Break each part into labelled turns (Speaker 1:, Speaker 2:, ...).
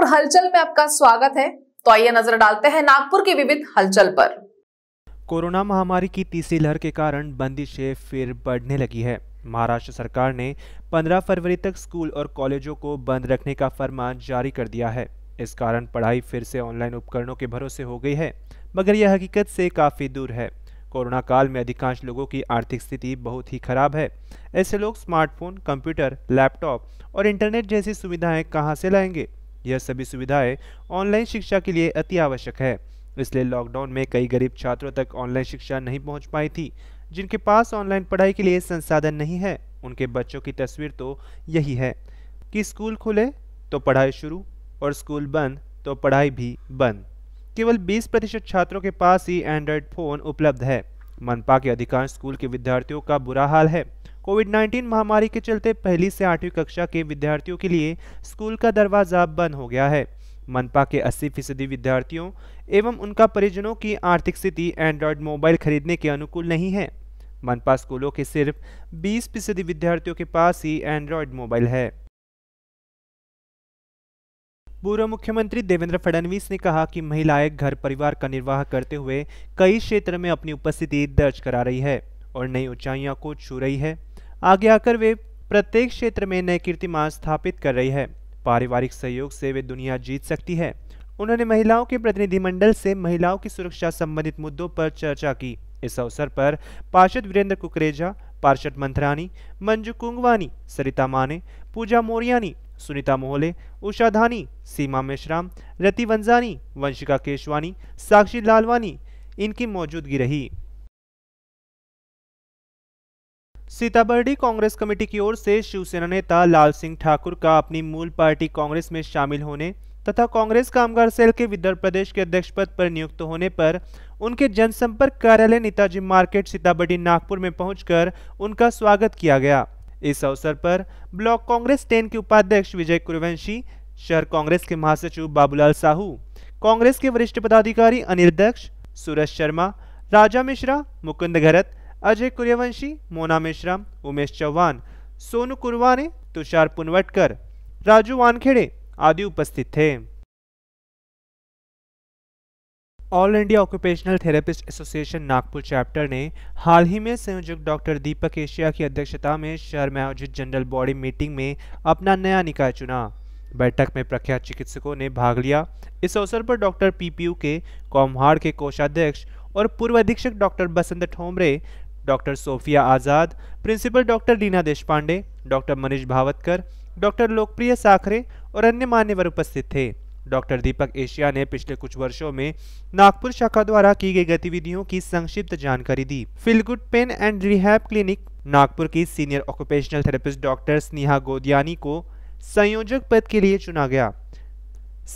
Speaker 1: नागपुर हलचल में आपका स्वागत है तो आइए नजर डालते हैं नागपुर की विविध हलचल पर कोरोना महामारी की तीसरी लहर के कारण बंदिशें फिर बढ़ने लगी है महाराष्ट्र सरकार ने 15 फरवरी तक स्कूल और कॉलेजों को बंद रखने का फरमान जारी कर दिया है इस कारण पढ़ाई फिर से ऑनलाइन उपकरणों के भरोसे हो गई है मगर यह हकीकत से काफ़ी दूर है कोरोना काल में अधिकांश लोगों की आर्थिक स्थिति बहुत ही खराब है ऐसे लोग स्मार्टफोन कंप्यूटर लैपटॉप और इंटरनेट जैसी सुविधाएं कहां से लाएंगे यह सभी सुविधाएं ऑनलाइन शिक्षा के लिए अति आवश्यक है इसलिए लॉकडाउन में कई गरीब छात्रों तक ऑनलाइन शिक्षा नहीं पहुंच पाई थी जिनके पास ऑनलाइन पढ़ाई के लिए संसाधन नहीं है उनके बच्चों की तस्वीर तो यही है कि स्कूल खुले तो पढ़ाई शुरू और स्कूल बंद तो पढ़ाई भी बंद केवल 20 प्रतिशत छात्रों के पास ही एंड्रॉयड फ़ोन उपलब्ध है मनपा के अधिकांश स्कूल के विद्यार्थियों का बुरा हाल है कोविड 19 महामारी के चलते पहली से आठवीं कक्षा के विद्यार्थियों के लिए स्कूल का दरवाज़ा बंद हो गया है मनपा के 80 फीसदी विद्यार्थियों एवं उनका परिजनों की आर्थिक स्थिति एंड्रॉयड मोबाइल खरीदने के अनुकूल नहीं है मनपा स्कूलों के सिर्फ 20 फीसदी विद्यार्थियों के पास ही एंड्रॉयड मोबाइल है पूर्व मुख्यमंत्री देवेंद्र फडणवीस ने कहा कि महिलाएं घर परिवार का निर्वाह करते हुए कई क्षेत्र में अपनी उपस्थिति दर्ज करा रही है और नई ऊंचाइयां को छू रही है आगे आकर वे प्रत्येक क्षेत्र में नए कीर्तिमान स्थापित कर रही है पारिवारिक सहयोग से वे दुनिया जीत सकती है उन्होंने महिलाओं के प्रतिनिधिमंडल से महिलाओं की सुरक्षा संबंधित मुद्दों पर चर्चा की इस अवसर पर पार्षद वीरेंद्र कुकरेजा पार्षद मंथरानी मंजू कुंगवानी सरिता माने पूजा मोरियानी सुनीता मोहले उषा धानी सीमा मेश्राम रति वंजानी वंशिका केशवानी साक्षी लालवानी इनकी मौजूदगी रही सीताबर्डी कांग्रेस कमेटी की ओर से शिवसेना नेता लाल सिंह ठाकुर का अपनी मूल पार्टी कांग्रेस में शामिल होने तथा कांग्रेस कामगार सेल के विदर्भ प्रदेश के अध्यक्ष पद पर नियुक्त होने पर उनके जनसंपर्क कार्यालय नेताजी मार्केट सीताबर्डी नागपुर में पहुंचकर उनका स्वागत किया गया इस अवसर पर ब्लॉक कांग्रेस टेन के उपाध्यक्ष विजय कुरवंशी शहर कांग्रेस के महासचिव बाबूलाल साहू कांग्रेस के वरिष्ठ पदाधिकारी अनिल दक्ष सूरज शर्मा राजा मिश्रा मुकुंद घरत अजय कुर्यवंशी मोना मिश्रम उमेश चौहान सोनू कुरवाने तुषार पुनवटकर राजू वानखेड़े आदि उपस्थित थे all India occupational therapist association Nagpur chapter ने हाल ही में संयोजक डॉक्टर दीपक एशिया की अध्यक्षता में शहर में आयोजित जनरल बॉडी मीटिंग में अपना नया निकाय चुना बैठक में प्रख्यात चिकित्सकों ने भाग लिया इस अवसर पर डॉक्टर पीपीयू के कौमहाड़ के कोषाध्यक्ष और पूर्व अधीक्षक doctor Basant Thomre doctor Sophia Azad principal doctor Leena Deshpande doctor Manish Bhavatkar doctor Lokpriya Sakhare और अन्य मान्यवर उपस्थित थे डॉक्टर दीपक एशिया ने पिछले कुछ वर्षों में नागपुर शाखा द्वारा की गई गतिविधियों की संक्षिप्त जानकारी दी feel good good pain and rehab clinic Nagpur की senior occupational therapist doctor Sneha Godiyani को संयोजक पद के लिए चुना गया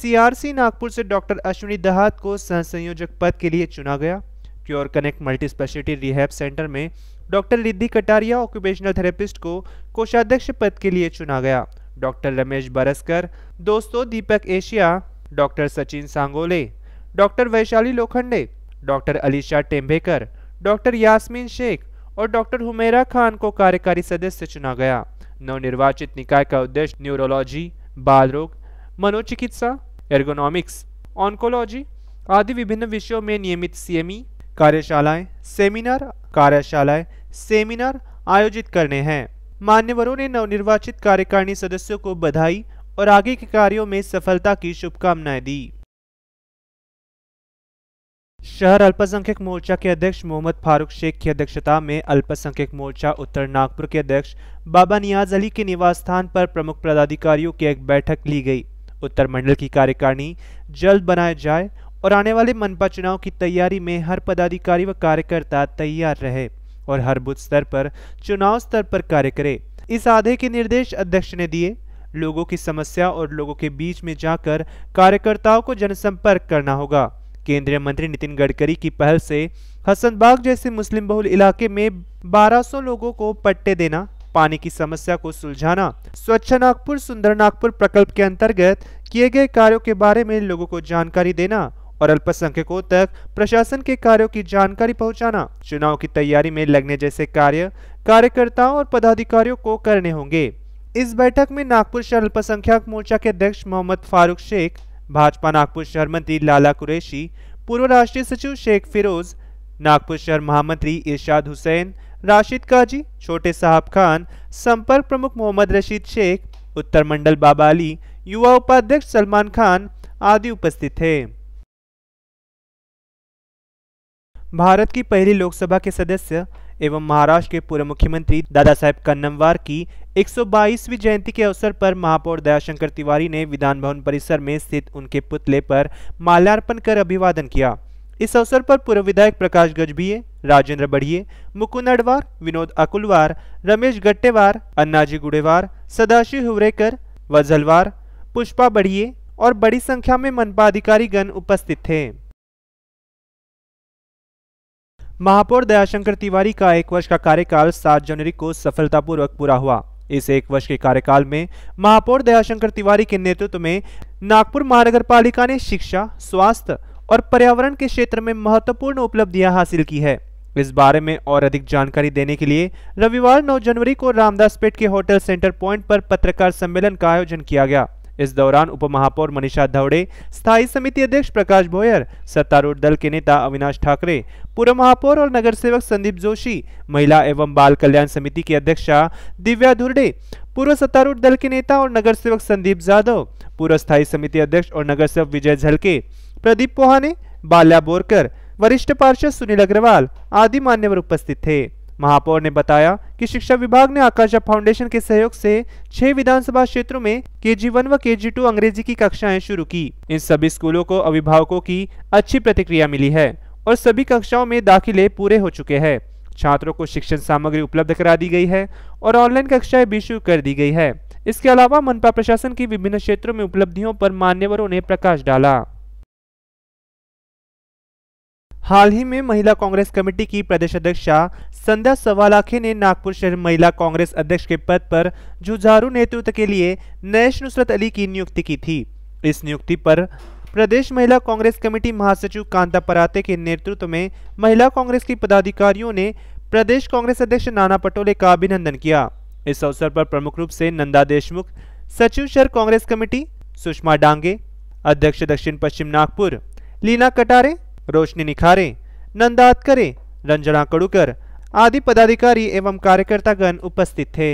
Speaker 1: सीआरसी नागपुर से डॉक्टर अश्विनी दहात को सह संयोजक पद के लिए चुना गया cure connect multi speciality rehab centre में doctor Riddhi Kataria occupational therapist को कोषाध्यक्ष पद के लिए चुना गया डॉक्टर रमेश बरसकर दोस्तों Deepak Asia doctor Sachin Sangole doctor Vaishali Lokhande doctor Alisha Tembhekar doctor Yasmeen Sheikh और डॉक्टर हुमेरा खान को कार्यकारी सदस्य चुना गया नवनिर्वाचित निकाय का उद्देश्य न्यूरोलॉजी बाल रोग मनोचिकित्सा एर्गोनॉमिक्स ऑन्कोलॉजी आदि विभिन्न विषयों में नियमित सीएमई कार्यशालाएं सेमिनार कार्यशालाएं सेमिनार आयोजित करने हैं मान्यवरों ने नवनिर्वाचित कार्यकारिणी सदस्यों को बधाई और आगे के कार्यों में सफलता की शुभकामनाएं दी शहर अल्पसंख्यक मोर्चा के अध्यक्ष मोहम्मद फारूक शेख की अध्यक्षता में अल्पसंख्यक मोर्चा उत्तर नागपुर के अध्यक्ष बाबा नियाज अली के निवास स्थान पर प्रमुख पदाधिकारियों की एक बैठक ली गई उत्तर मंडल की कार्यकारिणी जल्द बनाए जाए और आने वाले मनपा चुनाव की तैयारी में हर पदाधिकारी व कार्यकर्ता तैयार रहे और हर बुद्ध स्तर पर चुनाव स्तर पर कार्य करे इस आधे के निर्देश अध्यक्ष ने दिए लोगों की समस्या और लोगों के बीच में जाकर कार्यकर्ताओं को जनसंपर्क करना होगा केंद्रीय मंत्री नितिन गडकरी की पहल से हसनबाग जैसे मुस्लिम बहुल इलाके में 1200 लोगों को पट्टे देना पानी की समस्या को सुलझाना स्वच्छ नागपुर सुंदर नागपुर प्रकल्प के अंतर्गत किए गए कार्यों के बारे में लोगों को जानकारी देना और अल्पसंख्यकों तक प्रशासन के कार्यों की जानकारी पहुंचाना चुनाव की तैयारी में लगने जैसे कार्य कार्यकर्ताओं और पदाधिकारियों को करने होंगे इस बैठक में नागपुर शहर अल्पसंख्यक मोर्चा के अध्यक्ष मोहम्मद फारूक शेख भाजपा नागपुर शहर मंत्री लाला कुरैशी पूर्व राष्ट्रीय सचिव शेख फिरोज नागपुर शहर महामंत्री इरशाद हुसैन राशिद काजी छोटे साहब खान संपर्क प्रमुख मोहम्मद रशीद शेख उत्तर मंडल बाबा अली युवा उपाध्यक्ष सलमान खान आदि उपस्थित थे भारत की पहली लोकसभा के सदस्य एवं महाराष्ट्र के पूर्व मुख्यमंत्री दादा साहेब कन्नमवार की 122वीं जयंती के अवसर पर महापौर दयाशंकर तिवारी ने विधान भवन परिसर में स्थित उनके पुतले पर माल्यार्पण कर अभिवादन किया इस अवसर पर पूर्व विधायक प्रकाश गजभिये राजेंद्र बढ़िए मुकुंद अडवार विनोद अकुलवार रमेश गट्टेवार अन्नाजी गुड़ेवार सदाशिव हुवरेकर वजलवार पुष्पा बढ़िए और बड़ी संख्या में मनपा अधिकारी गण उपस्थित थे महापौर दयाशंकर तिवारी का एक वर्ष का कार्यकाल 7 जनवरी को सफलतापूर्वक पूरा हुआ इस एक वर्ष के कार्यकाल में महापौर दयाशंकर तिवारी के नेतृत्व में नागपुर महानगर पालिका ने शिक्षा स्वास्थ्य और पर्यावरण के क्षेत्र में महत्वपूर्ण उपलब्धियां हासिल की है इस बारे में और अधिक जानकारी देने के लिए रविवार 9 जनवरी को रामदास पेट के होटल सेंटर पॉइंट पर पत्रकार सम्मेलन का आयोजन किया गया इस दौरान उपमहापौर मनीषा धवड़े स्थायी समिति अध्यक्ष प्रकाश भोयर सत्तारूढ़ दल के नेता अविनाश ठाकरे पूर्व महापौर और नगर सेवक संदीप जोशी महिला एवं बाल कल्याण समिति की अध्यक्षा दिव्या धुरडे पूर्व सत्तारूढ़ दल के नेता और नगर सेवक संदीप जाधव पूर्व स्थायी समिति अध्यक्ष और नगर सेवक विजय झलके प्रदीप पोहाने बाल्या बोरकर वरिष्ठ पार्षद सुनील अग्रवाल आदि मान्यवर उपस्थित थे महापौर ने बताया कि शिक्षा विभाग ने आकाशा फाउंडेशन के सहयोग से छह विधानसभा क्षेत्रों में के जी वन व के जी टू अंग्रेजी की कक्षाएं शुरू की इन सभी स्कूलों को अभिभावकों की अच्छी प्रतिक्रिया मिली है और सभी कक्षाओं में दाखिले पूरे हो चुके हैं छात्रों को शिक्षण सामग्री उपलब्ध करा दी गई है और ऑनलाइन कक्षाएं भी शुरू कर दी गई है इसके अलावा मनपा प्रशासन की विभिन्न क्षेत्रों में उपलब्धियों पर मान्यवरों ने प्रकाश डाला हाल ही में महिला कांग्रेस कमेटी की प्रदेश अध्यक्ष संध्या सवालाखे ने नागपुर शहर महिला कांग्रेस अध्यक्ष के पद पर जुझारू नेतृत्व के लिए नैश नुसरत अली की नियुक्ति की थी इस नियुक्ति पर प्रदेश महिला कांग्रेस कमेटी महासचिव कांता पराते के नेतृत्व में महिला कांग्रेस की पदाधिकारियों ने प्रदेश कांग्रेस अध्यक्ष नाना पटोले का अभिनंदन किया इस अवसर पर प्रमुख रूप से नंदा देशमुख सचिव शहर कांग्रेस कमेटी सुषमा डांगे अध्यक्ष दक्षिण पश्चिम नागपुर लीना कटारे रोशनी निखारे नंदात करे रंजना कड़ुकर आदि पदाधिकारी एवं कार्यकर्तागण उपस्थित थे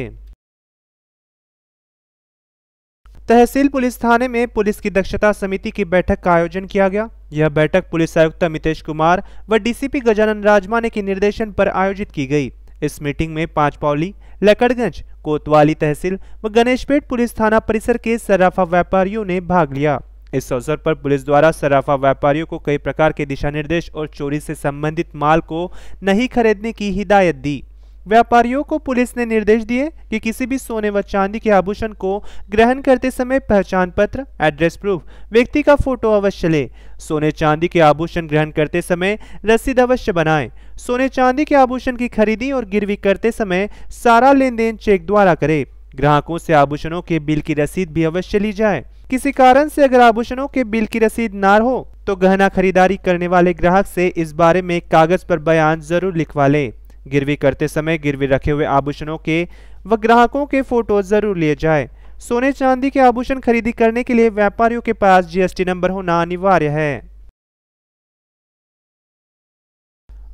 Speaker 1: तहसील पुलिस थाने में पुलिस की दक्षता समिति की बैठक का आयोजन किया गया यह बैठक पुलिस आयुक्त मितेश कुमार व डीसीपी गजानन राजमाने के निर्देशन पर आयोजित की गई इस मीटिंग में पांच पावली लकड़गंज कोतवाली तहसील व गणेशपेट पुलिस थाना परिसर के सराफा व्यापारियों ने भाग लिया इस अवसर पर पुलिस द्वारा सराफा व्यापारियों को कई प्रकार के दिशा निर्देश और चोरी से संबंधित माल को नहीं खरीदने की हिदायत दी व्यापारियों को पुलिस ने निर्देश दिए कि किसी भी सोने व चांदी के आभूषण को ग्रहण करते समय पहचान पत्र एड्रेस प्रूफ व्यक्ति का फोटो अवश्य ले सोने चांदी के आभूषण ग्रहण करते समय रसीद अवश्य बनाएं सोने चांदी के आभूषण की खरीदी और गिरवी करते समय सारा लेन देन चेक द्वारा करें ग्राहकों से आभूषणों के बिल की रसीद भी अवश्य ली जाए किसी कारण से अगर आभूषणों के बिल की रसीद ना हो तो गहना खरीदारी करने वाले ग्राहक से इस बारे में कागज पर बयान जरूर लिखवा लें गिरवी करते समय गिरवी रखे हुए आभूषणों के व ग्राहकों के फोटो जरूर लिए जाए सोने चांदी के आभूषण खरीदी करने के लिए व्यापारियों के पास जीएसटी नंबर होना अनिवार्य है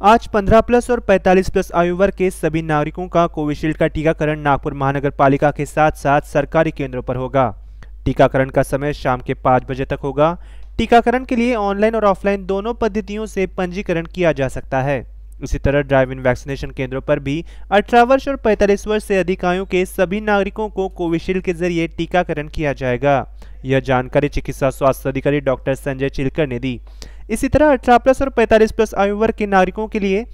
Speaker 1: आज 15 प्लस और 45 प्लस आयु वर्ग के सभी नागरिकों का कोविशील्ड का टीकाकरण नागपुर महानगर पालिका के साथ साथ सरकारी केंद्रों पर होगा टीकाकरण का समय शाम के पाँच बजे तक होगा टीकाकरण के लिए ऑनलाइन और ऑफलाइन दोनों पद्धतियों से पंजीकरण किया जा सकता है इसी तरह ड्राइव इन वैक्सीनेशन केंद्रों पर भी 18 वर्ष और 45 वर्ष से अधिक आयु के सभी नागरिकों को कोविशील्ड के जरिए टीकाकरण किया जाएगा यह जानकारी चिकित्सा स्वास्थ्य अधिकारी डॉक्टर संजय चिलकर ने दी इसी तरह अठारह प्लस और पैंतालीस प्लस आयु वर्ग के नागरिकों के लिए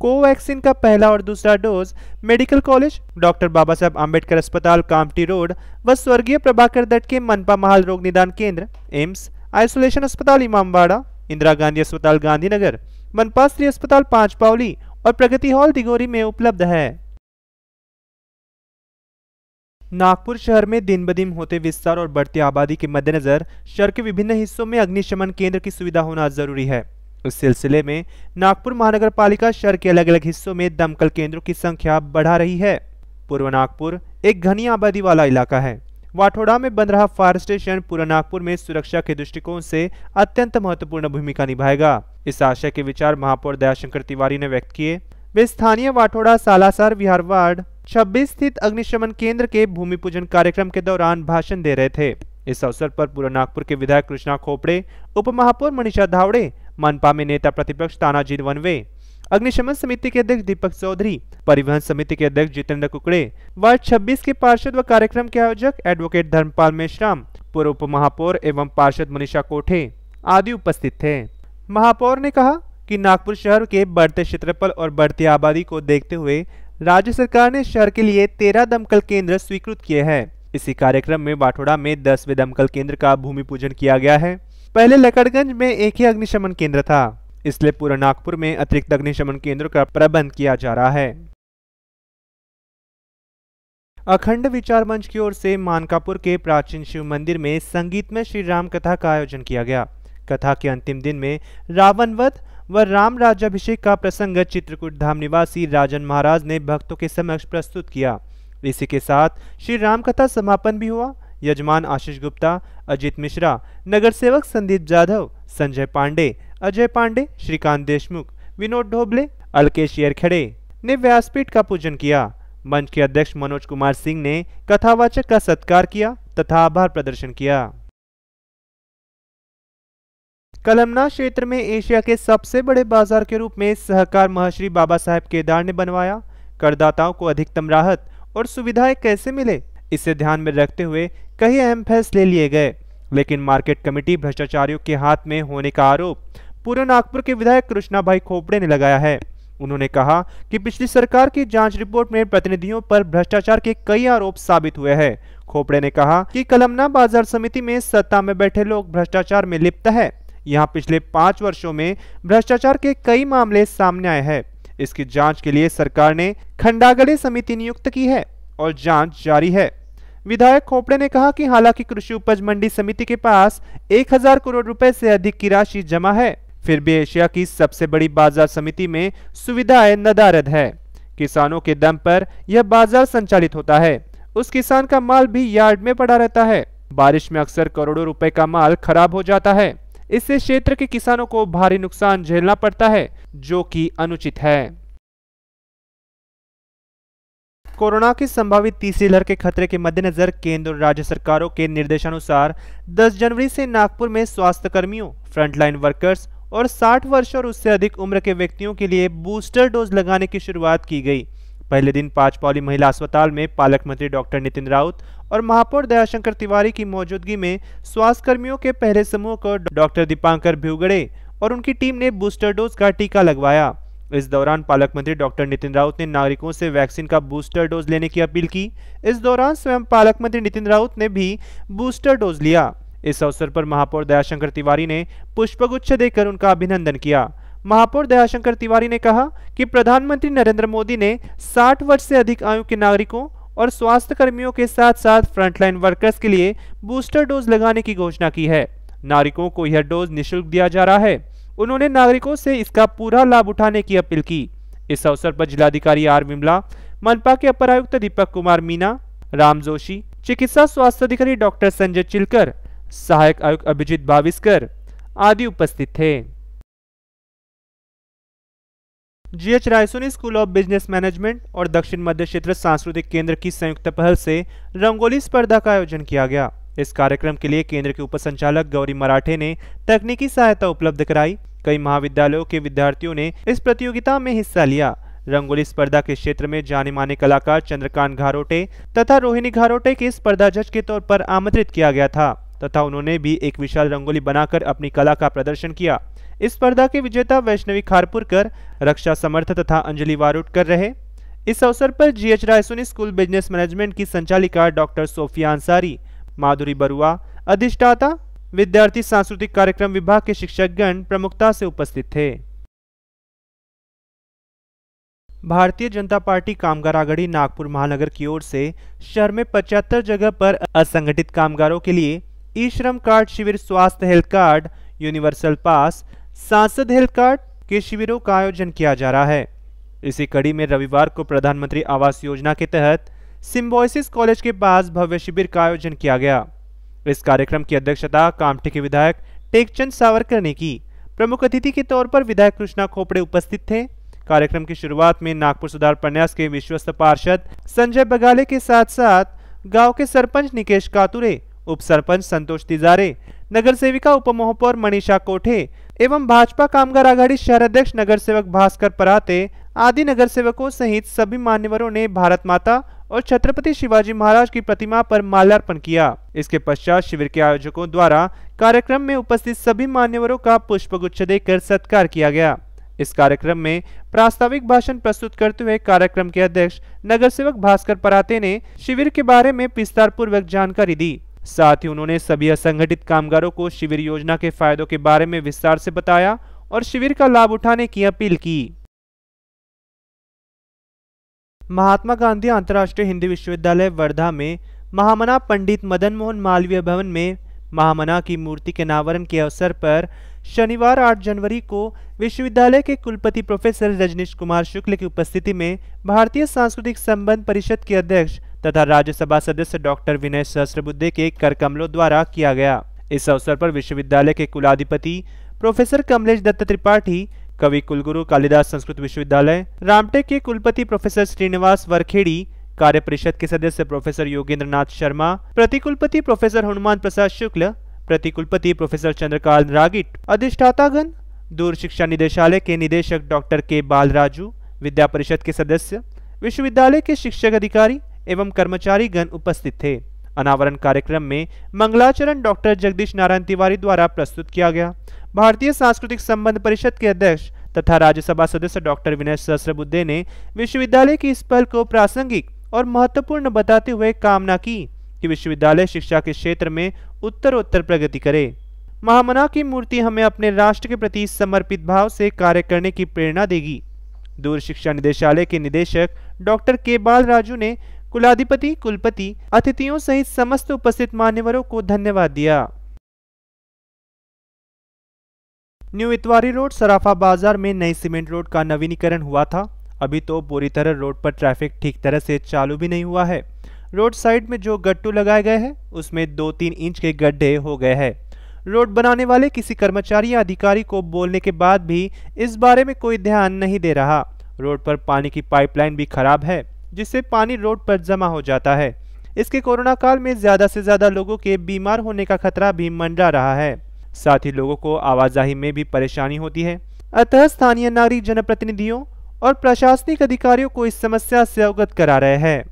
Speaker 1: कोवैक्सीन का पहला और दूसरा dose medical college doctor Baba Saheb Ambedkar अस्पताल कामटी रोड व स्वर्गीय प्रभाकर दट के मनपा महाल रोग निदान केंद्र एम्स आइसोलेशन अस्पताल इमामबाड़ा इंदिरा गांधी अस्पताल गांधीनगर मनपाश्री अस्पताल पांच पावली और प्रगति हॉल दिगोरी में उपलब्ध है नागपुर शहर में दिन ब दिन होते विस्तार और बढ़ती आबादी के मद्देनजर शहर के विभिन्न हिस्सों में अग्निशमन केंद्र की सुविधा होना जरूरी है इस सिलसिले में नागपुर महानगर पालिका शहर के अलग अलग हिस्सों में दमकल केंद्रों की संख्या बढ़ा रही है पूर्व नागपुर एक घनी आबादी वाला इलाका है वाठोड़ा में बन रहा फायर स्टेशन पूर्व नागपुर में सुरक्षा के दृष्टिकोण से अत्यंत महत्वपूर्ण भूमिका निभाएगा इस आशय के विचार महापौर दयाशंकर तिवारी ने व्यक्त किए वे स्थानीय वाठोड़ा सालासर विहार वार्ड छब्बीस स्थित अग्निशमन केंद्र के भूमि पूजन कार्यक्रम के दौरान भाषण दे रहे थे इस अवसर पर पूरा नागपुर के विधायक कृष्णा खोपड़े उप महापौर मनीषा धावड़े मनपा में नेता प्रतिपक्ष तानाजी वनवे अग्निशमन समिति के अध्यक्ष दीपक चौधरी परिवहन समिति के अध्यक्ष जितेंद्र कुकड़े वार्ड 26 के पार्षद व कार्यक्रम के आयोजक एडवोकेट धर्मपाल मेश्राम पूर्व उप महापौर एवं पार्षद मनीषा कोठे आदि उपस्थित थे महापौर ने कहा कि नागपुर शहर के बढ़ते क्षेत्रफल और बढ़ती आबादी को देखते हुए राज्य सरकार ने शहर के लिए तेरह दमकल केंद्र स्वीकृत किए हैं इसी कार्यक्रम में बाठोड़ा में दसवें दमकल केंद्र का भूमि पूजन किया गया है पहले लकड़गंज में एक ही अग्निशमन केंद्र था इसलिए पूरे नागपुर में अतिरिक्त अग्निशमन केंद्र का प्रबंध किया जा रहा है अखंड विचार मंच की ओर से मानकापुर के प्राचीन शिव मंदिर में संगीत में श्री राम कथा का आयोजन किया गया कथा के अंतिम दिन में रावण वध व राम राज्यभिषेक का प्रसंग चित्रकूट धाम निवासी राजन महाराज ने भक्तों के समक्ष प्रस्तुत किया इसी के साथ श्री राम कथा समापन भी हुआ यजमान आशीष गुप्ता अजित मिश्रा नगर सेवक संदीप जाधव संजय पांडे अजय पांडे श्रीकांत देशमुख विनोद ढोबले अलकेश खड़े ने व्यासपीठ का पूजन किया मंच के अध्यक्ष मनोज कुमार सिंह ने कथावाचक का सत्कार किया तथा आभार प्रदर्शन किया कलमना क्षेत्र में एशिया के सबसे बड़े बाजार के रूप में सहकार महर्षि बाबा साहेब केदार ने बनवाया करदाताओं को अधिकतम राहत और सुविधाएं कैसे मिले इसे ध्यान में रखते हुए कई अहम फैसले लिए गए लेकिन मार्केट कमेटी भ्रष्टाचारियों के हाथ में होने का आरोप पूरे नागपुर के विधायक कृष्णा भाई खोपड़े ने लगाया है उन्होंने कहा कि पिछली सरकार की जांच रिपोर्ट में प्रतिनिधियों पर भ्रष्टाचार के कई आरोप साबित हुए हैं खोपड़े ने कहा कि कलमना बाजार समिति में सत्ता में बैठे लोग भ्रष्टाचार में लिप्त है यहाँ पिछले पाँच वर्षों में भ्रष्टाचार के कई मामले सामने आए हैं इसकी जांच के लिए सरकार ने खंडागड़े समिति नियुक्त की है और जांच जारी है विधायक खोपड़े ने कहा कि हालांकि कृषि उपज मंडी समिति के पास 1000 करोड़ रुपए से अधिक की राशि जमा है फिर भी एशिया की सबसे बड़ी बाजार समिति में सुविधाएं नदारद है किसानों के दम पर यह बाजार संचालित होता है उस किसान का माल भी यार्ड में पड़ा रहता है बारिश में अक्सर करोड़ों रुपए का माल खराब हो जाता है इससे क्षेत्र के किसानों को भारी नुकसान झेलना पड़ता है जो कि अनुचित है कोरोना की संभावित तीसरी लहर के खतरे के मद्देनजर केंद्र और राज्य सरकारों के निर्देशानुसार 10 जनवरी से नागपुर में स्वास्थ्य कर्मियों फ्रंटलाइन वर्कर्स और 60 वर्ष और उससे अधिक उम्र के व्यक्तियों के लिए बूस्टर डोज लगाने की शुरुआत की गई पहले दिन पांच पाली महिला अस्पताल में पालक मंत्री डॉक्टर नितिन राउत और महापौर दयाशंकर तिवारी की मौजूदगी में स्वास्थ्य कर्मियों के पहले समूह को डॉक्टर दीपांकर भ्यूगड़े और उनकी टीम ने बूस्टर डोज का टीका लगवाया इस दौरान पालक मंत्री डॉक्टर नितिन राउत ने नागरिकों से वैक्सीन का बूस्टर डोज लेने की अपील की इस दौरान स्वयं पालक मंत्री नितिन राउत ने भी बूस्टर डोज लिया इस अवसर पर महापौर दयाशंकर तिवारी ने पुष्पगुच्छ देकर उनका अभिनंदन किया महापौर दयाशंकर तिवारी ने कहा कि प्रधानमंत्री नरेंद्र मोदी ने 60 वर्ष से अधिक आयु के नागरिकों और स्वास्थ्य कर्मियों के साथ साथ फ्रंटलाइन वर्कर्स के लिए बूस्टर डोज लगाने की घोषणा की है नागरिकों को यह डोज निःशुल्क दिया जा रहा है उन्होंने नागरिकों से इसका पूरा लाभ उठाने की अपील की इस अवसर पर जिलाधिकारी आर विमला मनपा के अपर आयुक्त दीपक कुमार मीना राम जोशी चिकित्सा स्वास्थ्य अधिकारी डॉक्टर संजय चिलकर सहायक आयुक्त अभिजीत बाविस्कर आदि उपस्थित थे G H Raisoni school of business management और दक्षिण मध्य क्षेत्र सांस्कृतिक केंद्र की संयुक्त पहल से रंगोली स्पर्धा का आयोजन किया गया इस कार्यक्रम के लिए केंद्र के उपसंचालक गौरी मराठे ने तकनीकी सहायता उपलब्ध कराई कई महाविद्यालयों के विद्यार्थियों ने इस प्रतियोगिता में हिस्सा लिया रंगोली स्पर्धा के क्षेत्र में जाने माने कलाकार चंद्रकांत घारोटे तथा रोहिणी घारोटे के स्पर्धा जज के तौर पर आमंत्रित किया गया था तथा उन्होंने भी एक विशाल रंगोली बनाकर अपनी कला का प्रदर्शन किया इस स्पर्धा के विजेता वैष्णवी खारपुरकर रक्षा समर्थ तथा अंजलि वारुटकर रहे इस अवसर पर GH Raisoni school business management की संचालिका डॉक्टर सोफिया अंसारी माधुरी बरुआ अधिष्ठाता विद्यार्थी सांस्कृतिक कार्यक्रम विभाग के शिक्षकगण प्रमुखता से उपस्थित थे भारतीय जनता पार्टी कामगार आघाड़ी नागपुर महानगर की ओर से शहर में पचहत्तर जगह पर असंगठित कामगारों के लिए ई श्रम कार्ड शिविर स्वास्थ्य हेल्थ कार्ड यूनिवर्सल पास सांसद हेल्थ कार्ड के शिविरों का आयोजन किया जा रहा है इसी कड़ी में रविवार को प्रधानमंत्री आवास योजना के तहत सिम्बोसिस कॉलेज के पास भव्य शिविर का आयोजन किया गया इस कार्यक्रम की अध्यक्षता कामठी के विधायक टेकचंद सावरकर ने की प्रमुख अतिथि के तौर पर विधायक कृष्णा खोपड़े उपस्थित थे कार्यक्रम की शुरुआत में नागपुर सुधार प्रन्यास के विश्वस्त पार्षद संजय बगाले के साथ साथ गांव के सरपंच निकेश कातुरे उप सरपंच संतोष तिजारे नगर सेविका उपमहापौर मनीषा कोठे एवं भाजपा कामगार आघाड़ी शहर अध्यक्ष नगर सेवक भास्कर पराते आदि नगर सेवकों सहित सभी मान्यवरों ने भारत माता और छत्रपति शिवाजी महाराज की प्रतिमा पर माल्यार्पण किया इसके पश्चात शिविर के आयोजकों द्वारा कार्यक्रम में उपस्थित सभी मान्यवरों का पुष्पगुच्छ देकर सत्कार किया गया इस कार्यक्रम में प्रास्ताविक भाषण प्रस्तुत करते हुए कार्यक्रम के अध्यक्ष नगर सेवक भास्कर पराते ने शिविर के बारे में विस्तार पूर्वक जानकारी दी साथ ही उन्होंने सभी असंगठित कामगारों को शिविर योजना के फायदों के बारे में विस्तार से बताया और शिविर का लाभ उठाने की अपील की महात्मा गांधी अंतर्राष्ट्रीय हिंदी विश्वविद्यालय वर्धा में महामना पंडित मदन मोहन मालवीय भवन में महामना की मूर्ति के अनावरण के अवसर पर शनिवार 8 जनवरी को विश्वविद्यालय के कुलपति प्रोफेसर रजनीश कुमार शुक्ल की उपस्थिति में भारतीय सांस्कृतिक संबंध परिषद के अध्यक्ष तथा राज्यसभा सदस्य डॉक्टर विनय सहस्रबुद्धे के कर कमलों द्वारा किया गया इस अवसर पर विश्वविद्यालय के कुलाधिपति प्रोफेसर कमलेश दत्त त्रिपाठी कवि कुलगुरु कालिदास संस्कृत विश्वविद्यालय रामटेक के कुलपति प्रोफेसर श्रीनिवास वरखेड़ी कार्य परिषद के सदस्य प्रोफेसर योगेंद्र नाथ शर्मा प्रतिकुलपति प्रोफेसर हनुमान प्रसाद शुक्ल प्रतिकुलपति प्रोफेसर चंद्रकांत रागिट अधिष्ठातागण दूर शिक्षा निदेशालय के निदेशक डॉक्टर के बालराजू विद्या परिषद के सदस्य विश्वविद्यालय के शिक्षक अधिकारी एवं कर्मचारी गण उपस्थित थे अनावरण कार्यक्रम में मंगलाचरण डॉक्टर जगदीश नारायण तिवारी द्वारा प्रस्तुत किया गया भारतीय सांस्कृतिक संबंध परिषद के अध्यक्ष तथा राज्यसभा सदस्य डॉक्टर विनय सहस्रबुद्धे ने विश्वविद्यालय की इस पल को प्रासंगिक और महत्वपूर्ण बताते हुए कामना की कि विश्वविद्यालय शिक्षा के क्षेत्र में उत्तर उत्तर प्रगति करे महामना की मूर्ति हमें अपने राष्ट्र के प्रति समर्पित भाव से कार्य करने की प्रेरणा देगी दूर शिक्षा निदेशालय के निदेशक डॉक्टर के बाल राजू ने कुलाधिपति कुलपति अतिथियों सहित समस्त उपस्थित मान्यवरों को धन्यवाद दिया न्यू इतवारी रोड सराफा बाजार में नई सीमेंट रोड का नवीनीकरण हुआ था अभी तो पूरी तरह रोड पर ट्रैफिक ठीक तरह से चालू भी नहीं हुआ है रोड साइड में जो गट्टू लगाए गए हैं उसमें दो तीन इंच के गड्ढे हो गए हैं रोड बनाने वाले किसी कर्मचारी या अधिकारी को बोलने के बाद भी इस बारे में कोई ध्यान नहीं दे रहा रोड पर पानी की पाइपलाइन भी खराब है जिससे पानी रोड पर जमा हो जाता है इसके कोरोना काल में ज़्यादा से ज़्यादा लोगों के बीमार होने का खतरा भी मंडरा रहा है साथ ही लोगों को आवाजाही में भी परेशानी होती है अतः स्थानीय नागरिक जनप्रतिनिधियों और प्रशासनिक अधिकारियों को इस समस्या से अवगत करा रहे हैं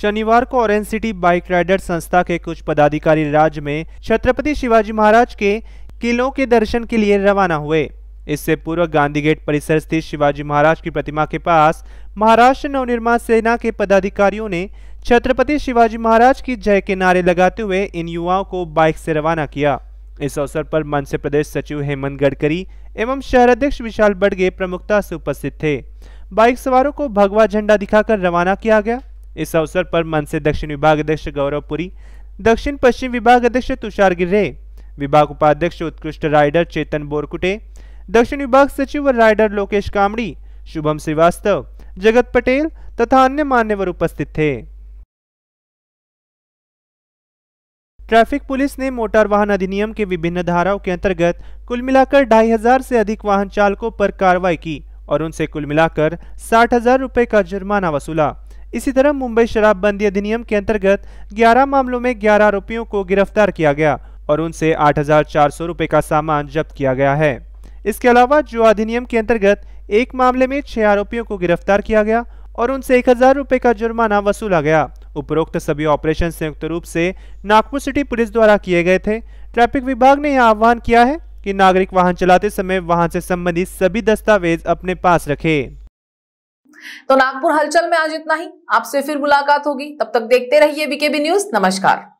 Speaker 1: शनिवार को ऑरेंज सिटी बाइक राइडर संस्था के कुछ पदाधिकारी राज्य में छत्रपति शिवाजी महाराज के किलों के दर्शन के लिए रवाना हुए इससे पूर्व गांधी गेट परिसर स्थित शिवाजी महाराज की प्रतिमा के पास महाराष्ट्र नवनिर्माण सेना के पदाधिकारियों ने छत्रपति शिवाजी महाराज की जय के नारे लगाते हुए इन युवाओं को बाइक से रवाना किया इस अवसर पर मध्य प्रदेश सचिव हेमंत गडकरी एवं शहर अध्यक्ष विशाल बड़गे प्रमुखता से उपस्थित थे बाइक सवारों को भगवा झंडा दिखाकर रवाना किया गया इस अवसर पर मन से दक्षिण विभाग अध्यक्ष गौरवपुरी दक्षिण पश्चिम विभाग अध्यक्ष तुषार गिर्रे विभाग उपाध्यक्ष उत्कृष्ट राइडर चेतन बोरकुटे दक्षिण विभाग सचिव व राइडर लोकेश कामड़ी शुभम श्रीवास्तव जगत पटेल तथा अन्य मान्यवर उपस्थित थे ट्रैफिक पुलिस ने मोटर वाहन अधिनियम के विभिन्न धाराओं के अंतर्गत कुल मिलाकर ढाई हजार से अधिक वाहन चालकों पर कार्रवाई की और उनसे कुल मिलाकर साठ हजार रूपए का जुर्माना वसूला इसी तरह मुंबई शराबबंदी अधिनियम के अंतर्गत 11 मामलों में 11 आरोपियों को गिरफ्तार किया गया और उनसे आठ हजार का सामान जब्त किया गया है इसके अलावा जो अधिनियम के अंतर्गत एक मामले में छह आरोपियों को गिरफ्तार किया गया और उनसे एक हजार रूपए का जुर्माना वसूला गया उपरोक्त सभी ऑपरेशन संयुक्त रूप से नागपुर सिटी पुलिस द्वारा किए गए थे ट्रैफिक विभाग ने यह आह्वान किया है कि नागरिक वाहन चलाते समय वाहन से संबंधित सभी दस्तावेज अपने पास रखें। तो नागपुर हलचल में आज इतना ही आपसे फिर मुलाकात होगी तब तक देखते रहिए बीकेबी न्यूज नमस्कार